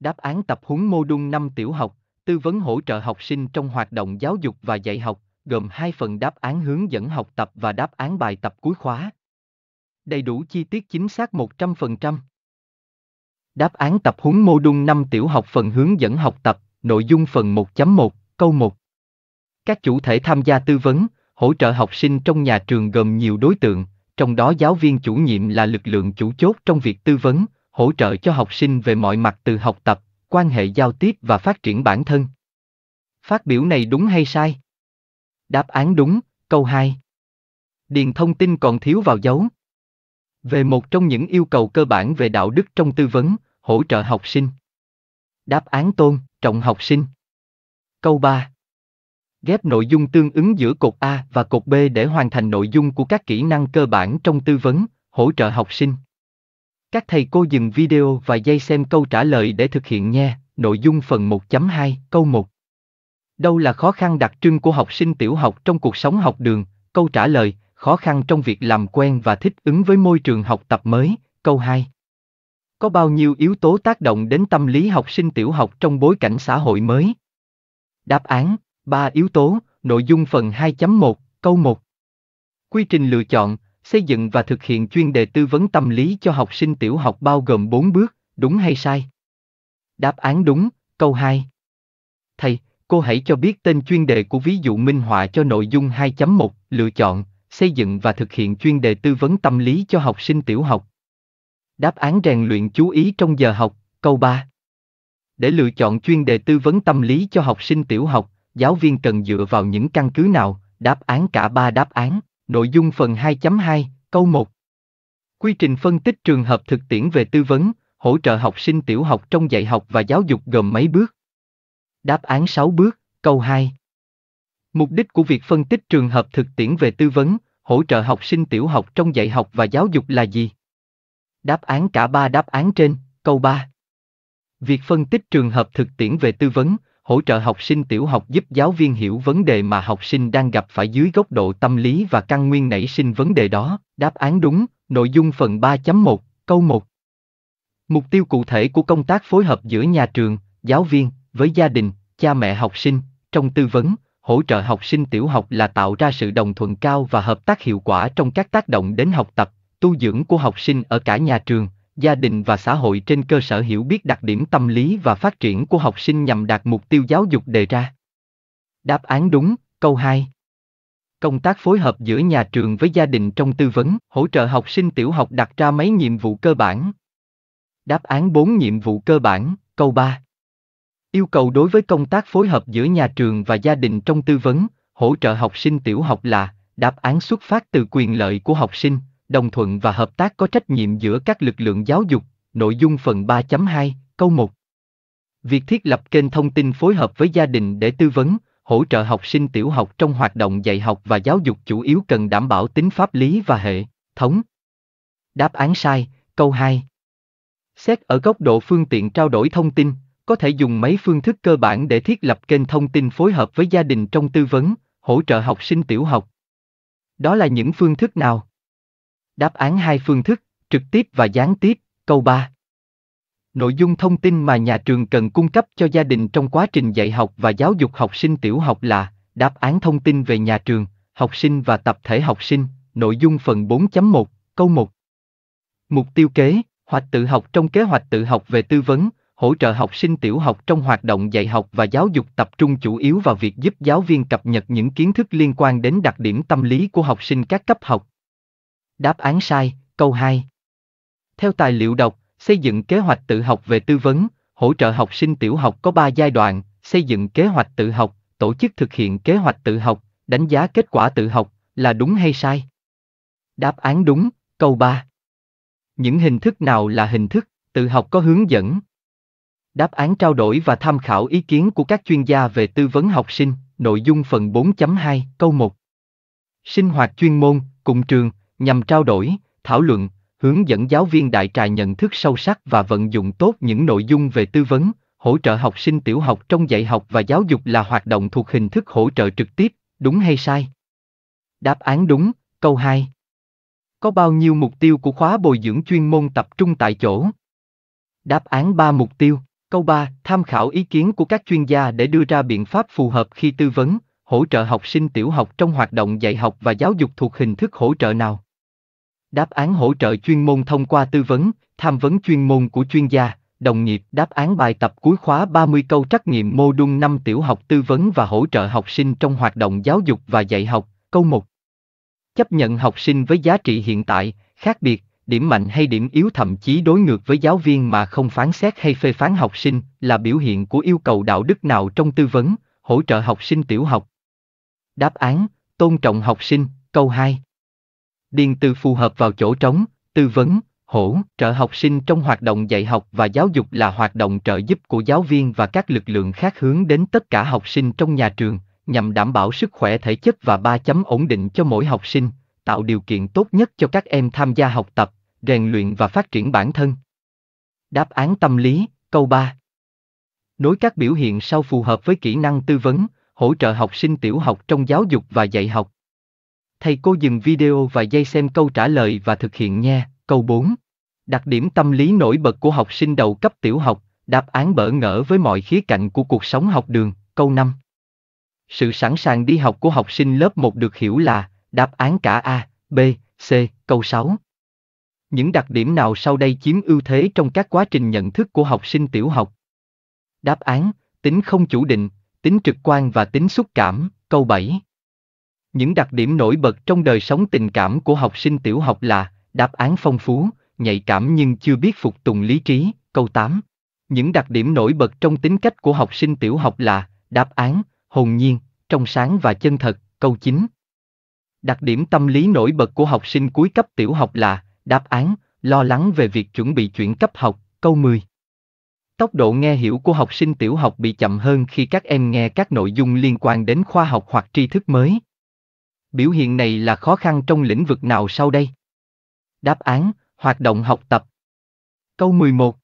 Đáp án tập huấn mô đun 5 tiểu học, tư vấn hỗ trợ học sinh trong hoạt động giáo dục và dạy học, gồm hai phần đáp án hướng dẫn học tập và đáp án bài tập cuối khóa. Đầy đủ chi tiết chính xác 100%. Đáp án tập huấn mô đun 5 tiểu học phần hướng dẫn học tập, nội dung phần 1.1, câu 1. Các chủ thể tham gia tư vấn, hỗ trợ học sinh trong nhà trường gồm nhiều đối tượng, trong đó giáo viên chủ nhiệm là lực lượng chủ chốt trong việc tư vấn, hỗ trợ cho học sinh về mọi mặt từ học tập, quan hệ giao tiếp và phát triển bản thân. Phát biểu này đúng hay sai? Đáp án đúng, câu 2. Điền thông tin còn thiếu vào dấu. Về một trong những yêu cầu cơ bản về đạo đức trong tư vấn, hỗ trợ học sinh. Đáp án tôn, trọng học sinh. Câu 3. Ghép nội dung tương ứng giữa cột A và cột B để hoàn thành nội dung của các kỹ năng cơ bản trong tư vấn, hỗ trợ học sinh. Các thầy cô dừng video và dây xem câu trả lời để thực hiện nhé. Nội dung phần 1.2, câu 1. Đâu là khó khăn đặc trưng của học sinh tiểu học trong cuộc sống học đường? Câu trả lời, khó khăn trong việc làm quen và thích ứng với môi trường học tập mới. Câu 2. Có bao nhiêu yếu tố tác động đến tâm lý học sinh tiểu học trong bối cảnh xã hội mới? Đáp án, 3 yếu tố, nội dung phần 2.1, câu 1. Quy trình lựa chọn, xây dựng và thực hiện chuyên đề tư vấn tâm lý cho học sinh tiểu học bao gồm 4 bước, đúng hay sai? Đáp án đúng, câu 2. Thầy, cô hãy cho biết tên chuyên đề của ví dụ minh họa cho nội dung 2.1, lựa chọn, xây dựng và thực hiện chuyên đề tư vấn tâm lý cho học sinh tiểu học. Đáp án rèn luyện chú ý trong giờ học, câu 3. Để lựa chọn chuyên đề tư vấn tâm lý cho học sinh tiểu học, giáo viên cần dựa vào những căn cứ nào? Đáp án cả ba đáp án. Nội dung phần 2.2, câu 1 Quy trình phân tích trường hợp thực tiễn về tư vấn, hỗ trợ học sinh tiểu học trong dạy học và giáo dục gồm mấy bước? Đáp án 6 bước, câu 2 Mục đích của việc phân tích trường hợp thực tiễn về tư vấn, hỗ trợ học sinh tiểu học trong dạy học và giáo dục là gì? Đáp án cả ba đáp án trên, câu 3 Việc phân tích trường hợp thực tiễn về tư vấn, hỗ trợ học sinh tiểu học giúp giáo viên hiểu vấn đề mà học sinh đang gặp phải dưới góc độ tâm lý và căn nguyên nảy sinh vấn đề đó. Đáp án đúng, nội dung phần 3.1, câu 1. Mục tiêu cụ thể của công tác phối hợp giữa nhà trường, giáo viên với gia đình, cha mẹ học sinh trong tư vấn, hỗ trợ học sinh tiểu học là tạo ra sự đồng thuận cao và hợp tác hiệu quả trong các tác động đến học tập, tu dưỡng của học sinh ở cả nhà trường, gia đình và xã hội trên cơ sở hiểu biết đặc điểm tâm lý và phát triển của học sinh nhằm đạt mục tiêu giáo dục đề ra. Đáp án đúng, câu 2. Công tác phối hợp giữa nhà trường với gia đình trong tư vấn, hỗ trợ học sinh tiểu học đặt ra mấy nhiệm vụ cơ bản. Đáp án 4 nhiệm vụ cơ bản, câu 3. Yêu cầu đối với công tác phối hợp giữa nhà trường và gia đình trong tư vấn, hỗ trợ học sinh tiểu học là đáp án xuất phát từ quyền lợi của học sinh, đồng thuận và hợp tác có trách nhiệm giữa các lực lượng giáo dục, nội dung phần 3.2, câu 1. Việc thiết lập kênh thông tin phối hợp với gia đình để tư vấn, hỗ trợ học sinh tiểu học trong hoạt động dạy học và giáo dục chủ yếu cần đảm bảo tính pháp lý và hệ thống. Đáp án sai, câu 2. Xét ở góc độ phương tiện trao đổi thông tin, có thể dùng mấy phương thức cơ bản để thiết lập kênh thông tin phối hợp với gia đình trong tư vấn, hỗ trợ học sinh tiểu học. Đó là những phương thức nào? đáp án hai phương thức, trực tiếp và gián tiếp, câu 3. Nội dung thông tin mà nhà trường cần cung cấp cho gia đình trong quá trình dạy học và giáo dục học sinh tiểu học là đáp án thông tin về nhà trường, học sinh và tập thể học sinh, nội dung phần 4.1, câu 1. Mục tiêu kế, hoạch tự học trong kế hoạch tự học về tư vấn, hỗ trợ học sinh tiểu học trong hoạt động dạy học và giáo dục tập trung chủ yếu vào việc giúp giáo viên cập nhật những kiến thức liên quan đến đặc điểm tâm lý của học sinh các cấp học, Đáp án sai, câu 2. Theo tài liệu đọc, xây dựng kế hoạch tự học về tư vấn, hỗ trợ học sinh tiểu học có 3 giai đoạn, xây dựng kế hoạch tự học, tổ chức thực hiện kế hoạch tự học, đánh giá kết quả tự học, là đúng hay sai? Đáp án đúng, câu 3. Những hình thức nào là hình thức, tự học có hướng dẫn? Đáp án trao đổi và tham khảo ý kiến của các chuyên gia về tư vấn học sinh, nội dung phần 4.2, câu 1. Sinh hoạt chuyên môn, cùng trường, nhằm trao đổi, thảo luận, hướng dẫn giáo viên đại trà nhận thức sâu sắc và vận dụng tốt những nội dung về tư vấn, hỗ trợ học sinh tiểu học trong dạy học và giáo dục là hoạt động thuộc hình thức hỗ trợ trực tiếp, đúng hay sai? Đáp án đúng, câu 2. Có bao nhiêu mục tiêu của khóa bồi dưỡng chuyên môn tập trung tại chỗ? Đáp án 3 mục tiêu. Câu 3, tham khảo ý kiến của các chuyên gia để đưa ra biện pháp phù hợp khi tư vấn, hỗ trợ học sinh tiểu học trong hoạt động dạy học và giáo dục thuộc hình thức hỗ trợ nào? Đáp án hỗ trợ chuyên môn thông qua tư vấn, tham vấn chuyên môn của chuyên gia, đồng nghiệp. Đáp án bài tập cuối khóa 30 câu trắc nghiệm mô đun 5 tiểu học tư vấn và hỗ trợ học sinh trong hoạt động giáo dục và dạy học. Câu 1. Chấp nhận học sinh với giá trị hiện tại, khác biệt, điểm mạnh hay điểm yếu thậm chí đối ngược với giáo viên mà không phán xét hay phê phán học sinh là biểu hiện của yêu cầu đạo đức nào trong tư vấn, hỗ trợ học sinh tiểu học. Đáp án, tôn trọng học sinh, câu 2. Điền từ phù hợp vào chỗ trống, tư vấn, hỗ trợ học sinh trong hoạt động dạy học và giáo dục là hoạt động trợ giúp của giáo viên và các lực lượng khác hướng đến tất cả học sinh trong nhà trường nhằm đảm bảo sức khỏe thể chất và ba chấm ổn định cho mỗi học sinh tạo điều kiện tốt nhất cho các em tham gia học tập rèn luyện và phát triển bản thân đáp án tâm lý câu 3 nối các biểu hiện sau phù hợp với kỹ năng tư vấn hỗ trợ học sinh tiểu học trong giáo dục và dạy học Thầy cô dừng video và dây xem câu trả lời và thực hiện nha. Câu 4. Đặc điểm tâm lý nổi bật của học sinh đầu cấp tiểu học, đáp án bỡ ngỡ với mọi khía cạnh của cuộc sống học đường. Câu 5. Sự sẵn sàng đi học của học sinh lớp 1 được hiểu là đáp án cả A, B, C. Câu 6. Những đặc điểm nào sau đây chiếm ưu thế trong các quá trình nhận thức của học sinh tiểu học? Đáp án, tính không chủ định, tính trực quan và tính xúc cảm. Câu 7. Những đặc điểm nổi bật trong đời sống tình cảm của học sinh tiểu học là đáp án phong phú, nhạy cảm nhưng chưa biết phục tùng lý trí, câu 8. Những đặc điểm nổi bật trong tính cách của học sinh tiểu học là đáp án, hồn nhiên, trong sáng và chân thật, câu 9. Đặc điểm tâm lý nổi bật của học sinh cuối cấp tiểu học là đáp án, lo lắng về việc chuẩn bị chuyển cấp học, câu 10. Tốc độ nghe hiểu của học sinh tiểu học bị chậm hơn khi các em nghe các nội dung liên quan đến khoa học hoặc tri thức mới, biểu hiện này là khó khăn trong lĩnh vực nào sau đây? Đáp án, hoạt động học tập. Câu 11.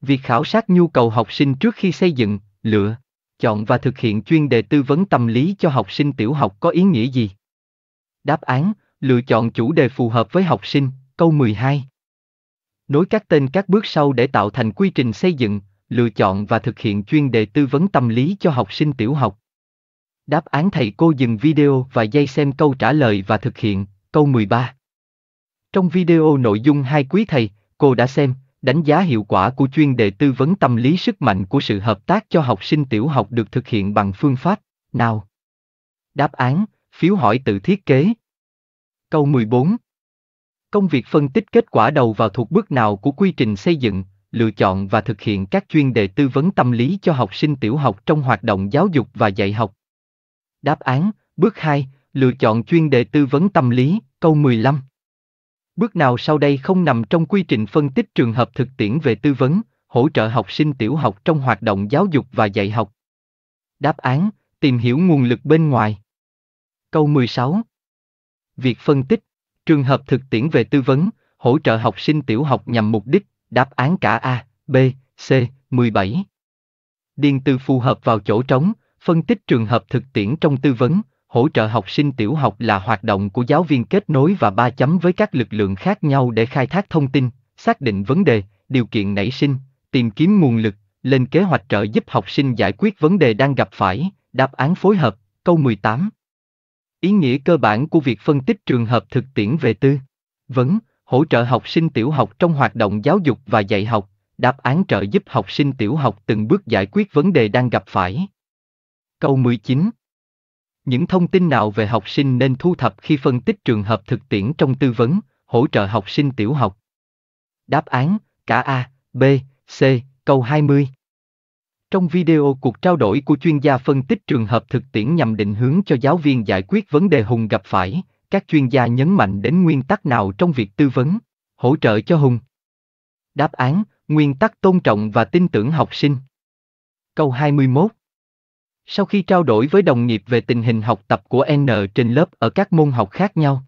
Việc khảo sát nhu cầu học sinh trước khi xây dựng, lựa, chọn và thực hiện chuyên đề tư vấn tâm lý cho học sinh tiểu học có ý nghĩa gì? Đáp án, lựa chọn chủ đề phù hợp với học sinh, câu 12. Nối các tên các bước sau để tạo thành quy trình xây dựng, lựa chọn và thực hiện chuyên đề tư vấn tâm lý cho học sinh tiểu học. Đáp án thầy cô dừng video và dây xem câu trả lời và thực hiện, câu 13. Trong video nội dung hai quý thầy, cô đã xem, đánh giá hiệu quả của chuyên đề tư vấn tâm lý sức mạnh của sự hợp tác cho học sinh tiểu học được thực hiện bằng phương pháp nào? Đáp án, phiếu hỏi tự thiết kế. Câu 14. Công việc phân tích kết quả đầu vào thuộc bước nào của quy trình xây dựng, lựa chọn và thực hiện các chuyên đề tư vấn tâm lý cho học sinh tiểu học trong hoạt động giáo dục và dạy học, Đáp án, bước 2, lựa chọn chuyên đề tư vấn tâm lý, câu 15. Bước nào sau đây không nằm trong quy trình phân tích trường hợp thực tiễn về tư vấn, hỗ trợ học sinh tiểu học trong hoạt động giáo dục và dạy học? Đáp án, tìm hiểu nguồn lực bên ngoài. Câu 16. Việc phân tích, trường hợp thực tiễn về tư vấn, hỗ trợ học sinh tiểu học nhằm mục đích, đáp án cả A, B, C, 17. Điền từ phù hợp vào chỗ trống, phân tích trường hợp thực tiễn trong tư vấn, hỗ trợ học sinh tiểu học là hoạt động của giáo viên kết nối và ba chấm với các lực lượng khác nhau để khai thác thông tin, xác định vấn đề, điều kiện nảy sinh, tìm kiếm nguồn lực, lên kế hoạch trợ giúp học sinh giải quyết vấn đề đang gặp phải, đáp án phối hợp, câu 18. Ý nghĩa cơ bản của việc phân tích trường hợp thực tiễn về tư vấn, hỗ trợ học sinh tiểu học trong hoạt động giáo dục và dạy học, đáp án trợ giúp học sinh tiểu học từng bước giải quyết vấn đề đang gặp phải. Câu 19 Những thông tin nào về học sinh nên thu thập khi phân tích trường hợp thực tiễn trong tư vấn, hỗ trợ học sinh tiểu học? Đáp án, cả A, B, C, câu 20 trong video cuộc trao đổi của chuyên gia phân tích trường hợp thực tiễn nhằm định hướng cho giáo viên giải quyết vấn đề hùng gặp phải các chuyên gia nhấn mạnh đến nguyên tắc nào trong việc tư vấn hỗ trợ cho hùng đáp án nguyên tắc tôn trọng và tin tưởng học sinh câu 21 sau khi trao đổi với đồng nghiệp về tình hình học tập của N trên lớp ở các môn học khác nhau.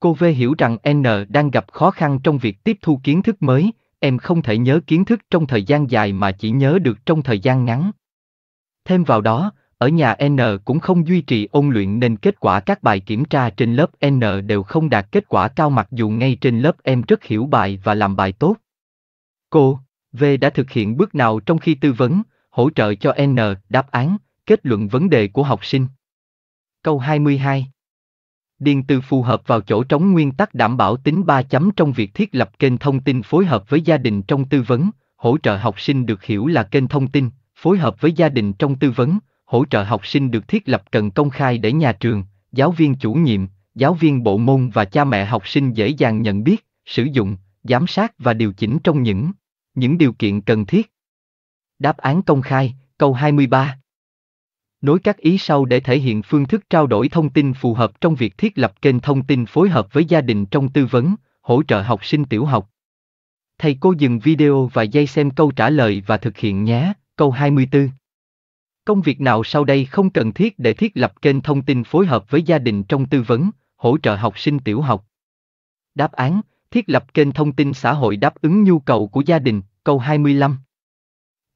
Cô V hiểu rằng N đang gặp khó khăn trong việc tiếp thu kiến thức mới, em không thể nhớ kiến thức trong thời gian dài mà chỉ nhớ được trong thời gian ngắn. Thêm vào đó, ở nhà N cũng không duy trì ôn luyện nên kết quả các bài kiểm tra trên lớp N đều không đạt kết quả cao mặc dù ngay trên lớp em rất hiểu bài và làm bài tốt. Cô, V đã thực hiện bước nào trong khi tư vấn, hỗ trợ cho N đáp án, kết luận vấn đề của học sinh. Câu 22. Điền từ phù hợp vào chỗ trống nguyên tắc đảm bảo tính 3 chấm trong việc thiết lập kênh thông tin phối hợp với gia đình trong tư vấn, hỗ trợ học sinh được hiểu là kênh thông tin, phối hợp với gia đình trong tư vấn, hỗ trợ học sinh được thiết lập cần công khai để nhà trường, giáo viên chủ nhiệm, giáo viên bộ môn và cha mẹ học sinh dễ dàng nhận biết, sử dụng, giám sát và điều chỉnh trong những những điều kiện cần thiết Đáp án công khai, câu 23. Nối các ý sau để thể hiện phương thức trao đổi thông tin phù hợp trong việc thiết lập kênh thông tin phối hợp với gia đình trong tư vấn, hỗ trợ học sinh tiểu học. Thầy cô dừng video và dây xem câu trả lời và thực hiện nhé, câu 24. Công việc nào sau đây không cần thiết để thiết lập kênh thông tin phối hợp với gia đình trong tư vấn, hỗ trợ học sinh tiểu học? Đáp án, thiết lập kênh thông tin xã hội đáp ứng nhu cầu của gia đình, câu 25.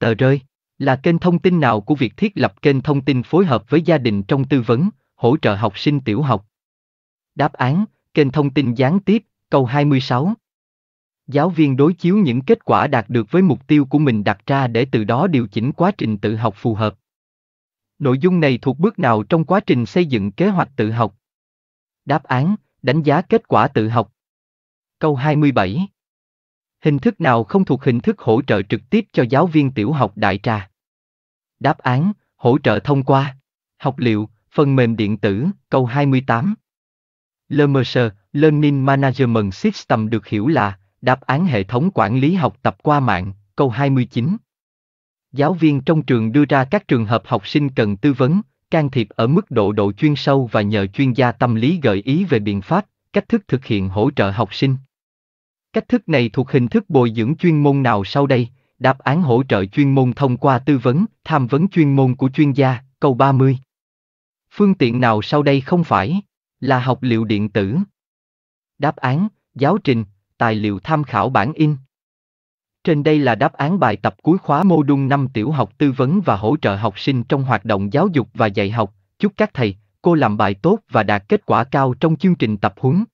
Tờ rơi là kênh thông tin nào của việc thiết lập kênh thông tin phối hợp với gia đình trong tư vấn, hỗ trợ học sinh tiểu học. Đáp án, kênh thông tin gián tiếp, câu 26. Giáo viên đối chiếu những kết quả đạt được với mục tiêu của mình đặt ra để từ đó điều chỉnh quá trình tự học phù hợp. Nội dung này thuộc bước nào trong quá trình xây dựng kế hoạch tự học? Đáp án, đánh giá kết quả tự học. Câu 27 hình thức nào không thuộc hình thức hỗ trợ trực tiếp cho giáo viên tiểu học đại trà? Đáp án, hỗ trợ thông qua học liệu, phần mềm điện tử, câu 28. LMS, Learning Management System được hiểu là đáp án hệ thống quản lý học tập qua mạng, câu 29. Giáo viên trong trường đưa ra các trường hợp học sinh cần tư vấn, can thiệp ở mức độ độ chuyên sâu và nhờ chuyên gia tâm lý gợi ý về biện pháp, cách thức thực hiện hỗ trợ học sinh. Cách thức này thuộc hình thức bồi dưỡng chuyên môn nào sau đây? Đáp án hỗ trợ chuyên môn thông qua tư vấn, tham vấn chuyên môn của chuyên gia, câu 30. Phương tiện nào sau đây không phải là học liệu điện tử? Đáp án, giáo trình, tài liệu tham khảo bản in. Trên đây là đáp án bài tập cuối khóa mô đun 5 tiểu học tư vấn và hỗ trợ học sinh trong hoạt động giáo dục và dạy học. Chúc các thầy, cô làm bài tốt và đạt kết quả cao trong chương trình tập huấn.